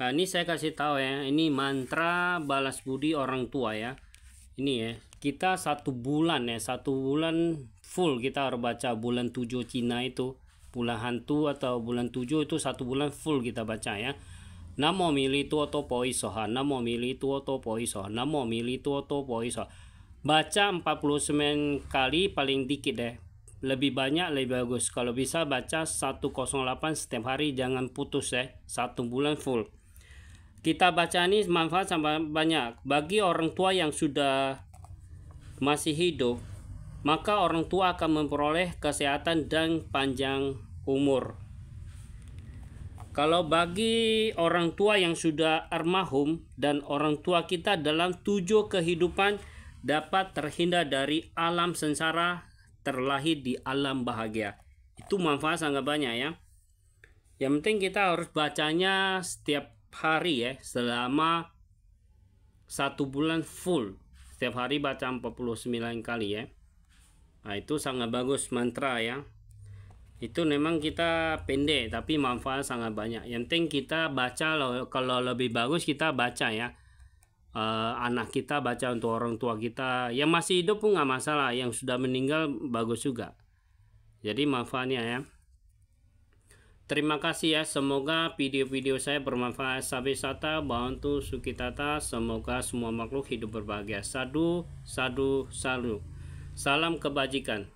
Nah, ini saya kasih tahu ya, ini mantra balas budi orang tua ya. Ini ya, kita satu bulan ya, satu bulan full kita harus baca bulan tujuh Cina itu. Bulan hantu atau bulan tujuh itu satu bulan full kita baca ya. Namo mili tuo to ha. namo mili tuo to poisoha, namo mili tuo to poisoha. Baca 49 kali paling dikit deh. Lebih banyak lebih bagus. Kalau bisa baca 108 setiap hari jangan putus ya. Satu bulan full kita baca ini manfaat sama banyak bagi orang tua yang sudah masih hidup maka orang tua akan memperoleh kesehatan dan panjang umur kalau bagi orang tua yang sudah armahum dan orang tua kita dalam tujuh kehidupan dapat terhindar dari alam sengsara terlahir di alam bahagia itu manfaat sangat banyak ya yang penting kita harus bacanya setiap hari ya selama satu bulan full setiap hari baca 49 kali ya nah, itu sangat bagus mantra ya itu memang kita pendek tapi manfaat sangat banyak yang penting kita baca kalau lebih bagus kita baca ya eh, anak kita baca untuk orang tua kita yang masih hidup pun nggak masalah yang sudah meninggal bagus juga jadi manfaatnya ya Terima kasih ya, semoga video-video saya bermanfaat. Sabi sata, bantu Tata. semoga semua makhluk hidup berbahagia. Sadu, sadu, salu. Salam kebajikan.